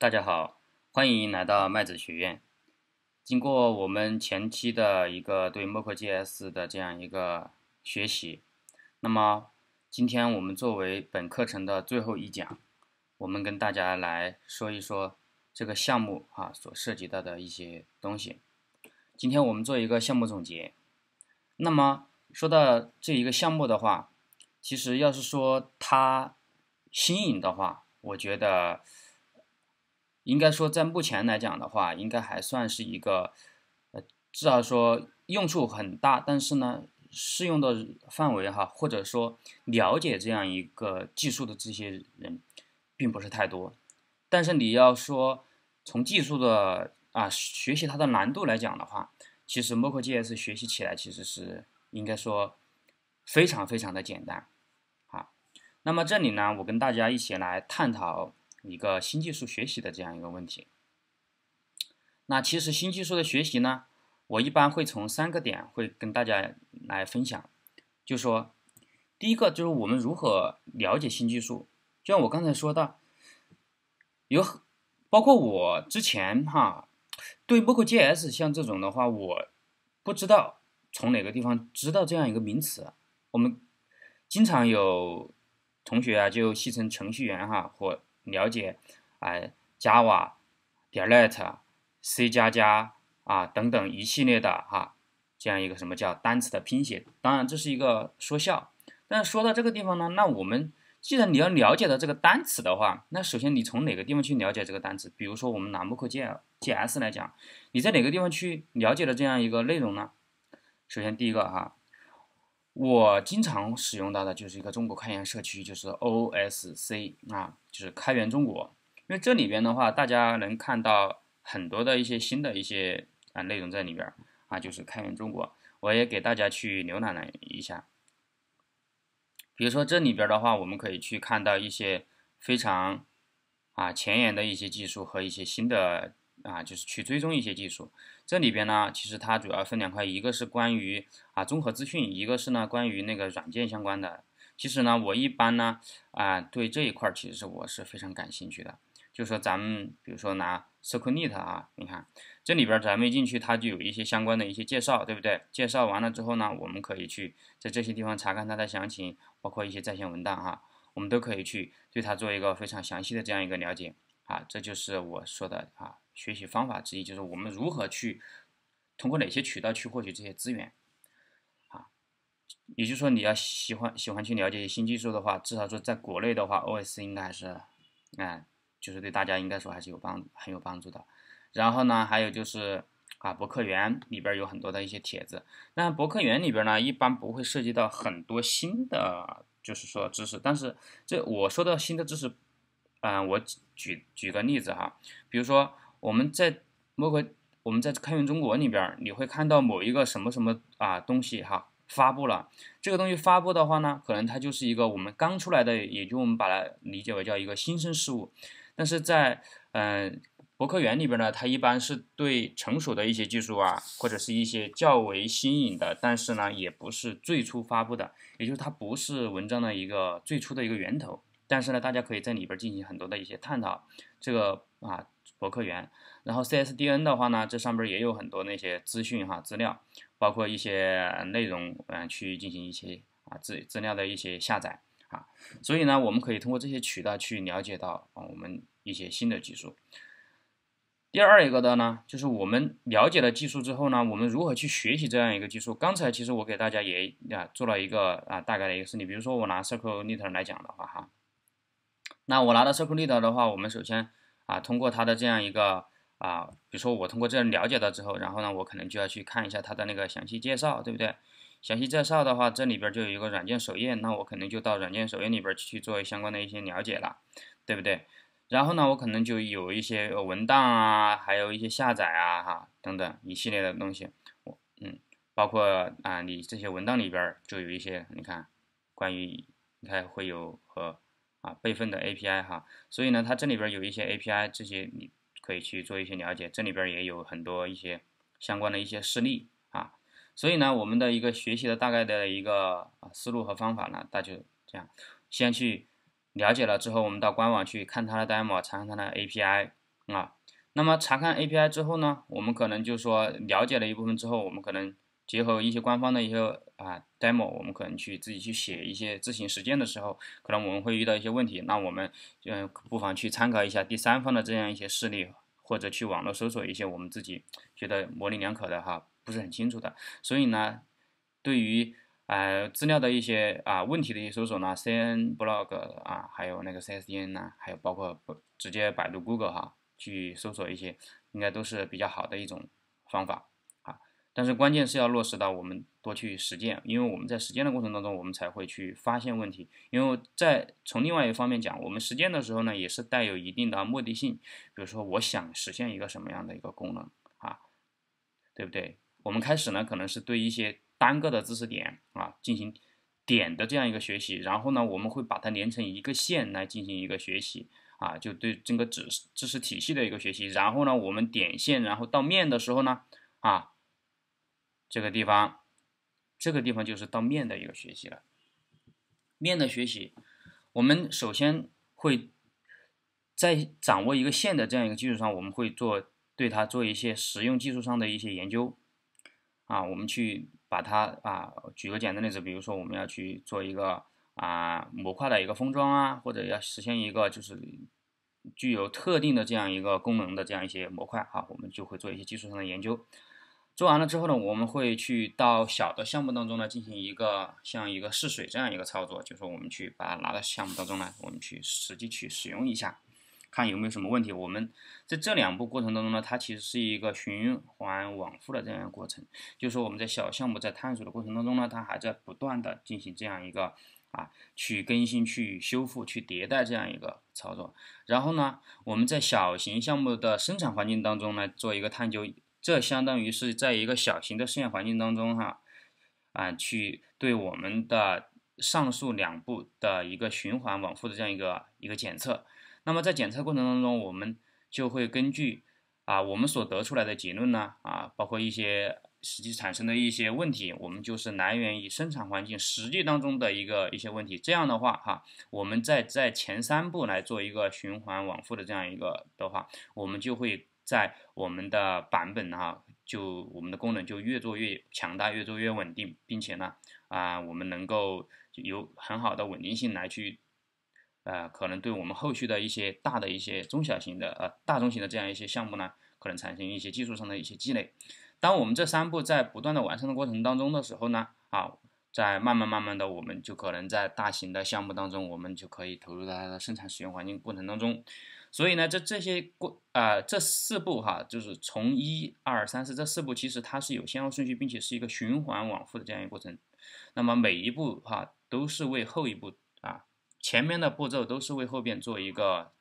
大家好，欢迎来到麦子学院。经过我们前期的一个对 m 墨 o GS 的这样一个学习，那么今天我们作为本课程的最后一讲，我们跟大家来说一说这个项目啊所涉及到的一些东西。今天我们做一个项目总结。那么说到这一个项目的话，其实要是说它新颖的话，我觉得。应该说，在目前来讲的话，应该还算是一个，呃，至少说用处很大。但是呢，适用的范围哈，或者说了解这样一个技术的这些人，并不是太多。但是你要说从技术的啊学习它的难度来讲的话，其实 m o c o G S 学习起来其实是应该说非常非常的简单啊。那么这里呢，我跟大家一起来探讨。一个新技术学习的这样一个问题。那其实新技术的学习呢，我一般会从三个点会跟大家来分享。就说第一个就是我们如何了解新技术，就像我刚才说到，有包括我之前哈对 m o c JS 像这种的话，我不知道从哪个地方知道这样一个名词。我们经常有同学啊就戏称程序员哈或了解，哎，Java、d e t C 加加啊等等一系列的哈，这样一个什么叫单词的拼写？当然这是一个说笑。但是说到这个地方呢，那我们既然你要了解到这个单词的话，那首先你从哪个地方去了解这个单词？比如说我们拿 m o c G L G S 来讲，你在哪个地方去了解的这样一个内容呢？首先第一个哈。我经常使用到的就是一个中国开源社区，就是 OSC 啊，就是开源中国。因为这里边的话，大家能看到很多的一些新的一些啊内容在里边啊，就是开源中国。我也给大家去浏览了一下，比如说这里边的话，我们可以去看到一些非常啊前沿的一些技术和一些新的啊，就是去追踪一些技术。这里边呢，其实它主要分两块，一个是关于啊综合资讯，一个是呢关于那个软件相关的。其实呢，我一般呢啊对这一块其实是我是非常感兴趣的。就说咱们比如说拿 Squidnet 啊，你看这里边咱们一进去，它就有一些相关的一些介绍，对不对？介绍完了之后呢，我们可以去在这些地方查看它的详情，包括一些在线文档哈，我们都可以去对它做一个非常详细的这样一个了解。啊，这就是我说的啊。学习方法之一就是我们如何去通过哪些渠道去获取这些资源，啊，也就是说你要喜欢喜欢去了解新技术的话，至少说在国内的话，O.S. 应该还是，哎，就是对大家应该说还是有帮很有帮助的。然后呢，还有就是啊，博客园里边有很多的一些帖子。那博客园里边呢，一般不会涉及到很多新的就是说知识，但是这我说的新的知识，嗯，我举举个例子哈，比如说。我们在某个我们在开源中国里边，你会看到某一个什么什么啊东西哈发布了。这个东西发布的话呢，可能它就是一个我们刚出来的，也就我们把它理解为叫一个新生事物。但是在嗯博客园里边呢，它一般是对成熟的一些技术啊，或者是一些较为新颖的，但是呢也不是最初发布的，也就是它不是文章的一个最初的一个源头。但是呢，大家可以在里边进行很多的一些探讨。这个啊。博客源。然后 CSDN 的话呢，这上边也有很多那些资讯哈资料，包括一些内容，嗯，去进行一些啊资资料的一些下载啊，所以呢，我们可以通过这些渠道去了解到我们一些新的技术。第二一个的呢，就是我们了解了技术之后呢，我们如何去学习这样一个技术？刚才其实我给大家也啊做了一个啊大概的一个事例，比如说我拿 c i r c l e l e t 来讲的话哈，那我拿到 c i r c l e l e r 的话，我们首先。啊，通过它的这样一个啊，比如说我通过这样了解到之后，然后呢，我可能就要去看一下它的那个详细介绍，对不对？详细介绍的话，这里边就有一个软件首页，那我可能就到软件首页里边去做相关的一些了解了，对不对？然后呢，我可能就有一些文档啊，还有一些下载啊，哈，等等一系列的东西，我嗯，包括啊，你这些文档里边就有一些，你看，关于你看会有和。啊，备份的 API 哈，所以呢，它这里边有一些 API，这些你可以去做一些了解。这里边也有很多一些相关的一些事例啊，所以呢，我们的一个学习的大概的一个思路和方法呢，那就这样，先去了解了之后，我们到官网去看它的 demo，查看它的 API 啊。那么查看 API 之后呢，我们可能就说了解了一部分之后，我们可能。结合一些官方的一些啊 demo，我们可能去自己去写一些自行实践的时候，可能我们会遇到一些问题，那我们嗯不妨去参考一下第三方的这样一些事例，或者去网络搜索一些我们自己觉得模棱两可的哈，不是很清楚的。所以呢，对于呃资料的一些啊问题的一些搜索呢，C N blog 啊，还有那个 C S D N 呢，还有包括直接百度 Google 哈，去搜索一些，应该都是比较好的一种方法。但是关键是要落实到我们多去实践，因为我们在实践的过程当中，我们才会去发现问题。因为在从另外一方面讲，我们实践的时候呢，也是带有一定的目的性，比如说我想实现一个什么样的一个功能啊，对不对？我们开始呢，可能是对一些单个的知识点啊进行点的这样一个学习，然后呢，我们会把它连成一个线来进行一个学习啊，就对整个知识知识体系的一个学习。然后呢，我们点线，然后到面的时候呢，啊。这个地方，这个地方就是到面的一个学习了。面的学习，我们首先会在掌握一个线的这样一个基础上，我们会做对它做一些实用技术上的一些研究。啊，我们去把它啊，举个简单例子，比如说我们要去做一个啊模块的一个封装啊，或者要实现一个就是具有特定的这样一个功能的这样一些模块啊，我们就会做一些技术上的研究。做完了之后呢，我们会去到小的项目当中呢，进行一个像一个试水这样一个操作，就是说我们去把它拿到项目当中呢，我们去实际去使用一下，看有没有什么问题。我们在这两步过程当中呢，它其实是一个循环往复的这样一个过程，就是说我们在小项目在探索的过程当中呢，它还在不断的进行这样一个啊去更新、去修复、去迭代这样一个操作。然后呢，我们在小型项目的生产环境当中呢，做一个探究。这相当于是在一个小型的试验环境当中，哈，啊，去对我们的上述两步的一个循环往复的这样一个一个检测。那么在检测过程当中，我们就会根据啊我们所得出来的结论呢，啊，包括一些实际产生的一些问题，我们就是来源于生产环境实际当中的一个一些问题。这样的话，哈，我们再在前三步来做一个循环往复的这样一个的话，我们就会。在我们的版本哈，就我们的功能就越做越强大，越做越稳定，并且呢，啊，我们能够有很好的稳定性来去，呃，可能对我们后续的一些大的一些中小型的呃大中型的这样一些项目呢，可能产生一些技术上的一些积累。当我们这三步在不断的完善的过程当中的时候呢，啊，在慢慢慢慢的，我们就可能在大型的项目当中，我们就可以投入到它的生产使用环境过程当中。所以呢，这这些过啊，这四步哈，就是从一二三四这四步，其实它是有先后顺序，并且是一个循环往复的这样一个过程。那么每一步哈，都是为后一步啊，前面的步骤都是为后边做一个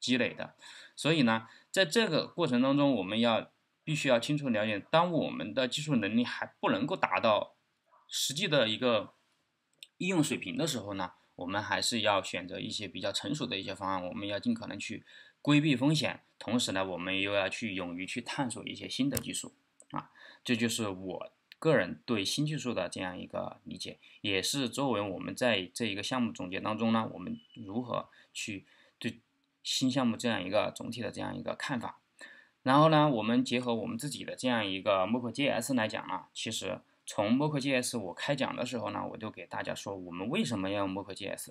积累的。所以呢，在这个过程当中，我们要必须要清楚了解，当我们的技术能力还不能够达到实际的一个应用水平的时候呢？我们还是要选择一些比较成熟的一些方案，我们要尽可能去规避风险，同时呢，我们又要去勇于去探索一些新的技术啊，这就是我个人对新技术的这样一个理解，也是作为我们在这一个项目总结当中呢，我们如何去对新项目这样一个总体的这样一个看法。然后呢，我们结合我们自己的这样一个 o c JS 来讲啊，其实。从 Mock JS，我开讲的时候呢，我就给大家说，我们为什么要 Mock JS？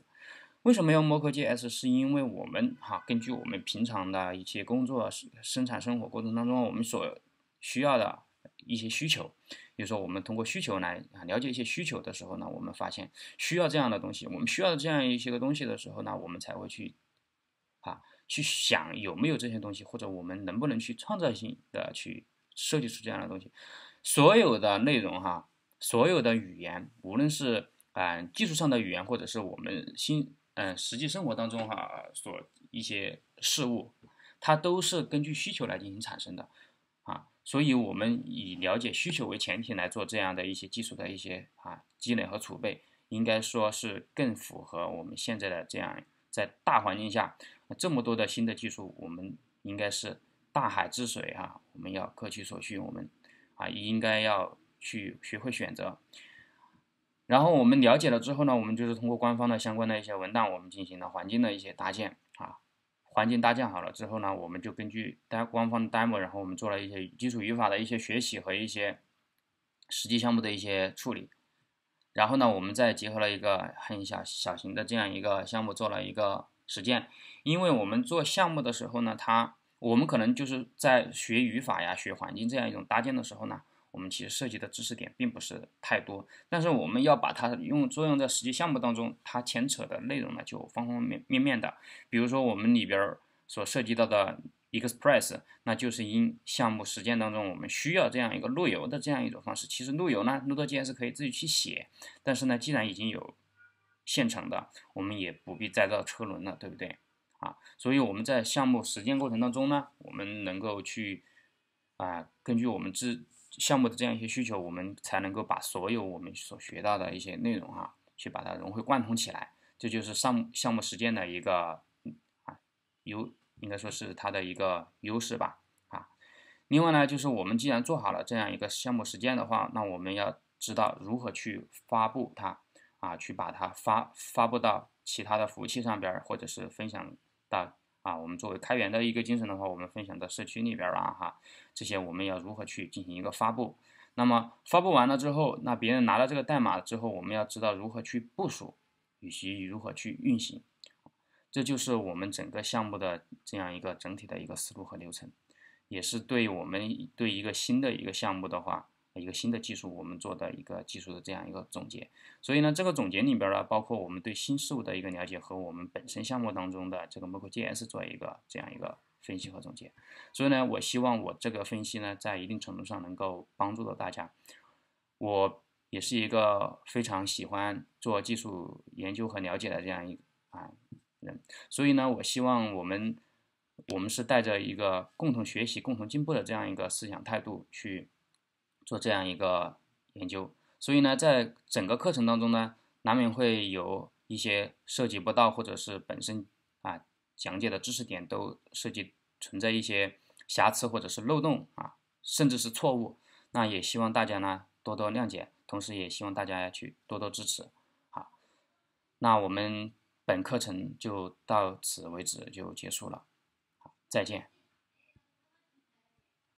为什么要 Mock JS？是因为我们哈，根据我们平常的一些工作、生产生活过程当中，我们所需要的一些需求，比如说我们通过需求来啊了解一些需求的时候呢，我们发现需要这样的东西，我们需要这样一些个东西的时候呢，我们才会去啊去想有没有这些东西，或者我们能不能去创造性的去设计出这样的东西。所有的内容哈，所有的语言，无论是嗯技术上的语言，或者是我们新嗯实际生活当中哈所一些事物，它都是根据需求来进行产生的，啊，所以我们以了解需求为前提来做这样的一些技术的一些啊积累和储备，应该说是更符合我们现在的这样在大环境下这么多的新的技术，我们应该是大海之水哈，我们要各取所需，我们。啊，应该要去学会选择。然后我们了解了之后呢，我们就是通过官方的相关的一些文档，我们进行了环境的一些搭建啊。环境搭建好了之后呢，我们就根据单官方的 demo，然后我们做了一些基础语法的一些学习和一些实际项目的一些处理。然后呢，我们再结合了一个很小小型的这样一个项目做了一个实践。因为我们做项目的时候呢，它我们可能就是在学语法呀、学环境这样一种搭建的时候呢，我们其实涉及的知识点并不是太多，但是我们要把它用作用在实际项目当中，它牵扯的内容呢就方方面面面的。比如说我们里边所涉及到的 Express，那就是因项目实践当中我们需要这样一个路由的这样一种方式。其实路由呢，Node.js 可以自己去写，但是呢，既然已经有现成的，我们也不必再造车轮了，对不对？啊，所以我们在项目实践过程当中呢，我们能够去啊，根据我们自项目的这样一些需求，我们才能够把所有我们所学到的一些内容啊，去把它融会贯通起来，这就是上项目实践的一个啊优，应该说是它的一个优势吧啊。另外呢，就是我们既然做好了这样一个项目实践的话，那我们要知道如何去发布它啊，去把它发发布到其他的服务器上边儿，或者是分享。到啊，我们作为开源的一个精神的话，我们分享到社区里边了哈。这些我们要如何去进行一个发布？那么发布完了之后，那别人拿了这个代码之后，我们要知道如何去部署，以及如何去运行。这就是我们整个项目的这样一个整体的一个思路和流程，也是对我们对一个新的一个项目的话。一个新的技术，我们做的一个技术的这样一个总结。所以呢，这个总结里边呢，包括我们对新事物的一个了解和我们本身项目当中的这个 m o c o G S 做一个这样一个分析和总结。所以呢，我希望我这个分析呢，在一定程度上能够帮助到大家。我也是一个非常喜欢做技术研究和了解的这样一啊人。所以呢，我希望我们我们是带着一个共同学习、共同进步的这样一个思想态度去。做这样一个研究，所以呢，在整个课程当中呢，难免会有一些涉及不到，或者是本身啊讲解的知识点都涉及存在一些瑕疵或者是漏洞啊，甚至是错误。那也希望大家呢多多谅解，同时也希望大家去多多支持好，那我们本课程就到此为止就结束了，再见。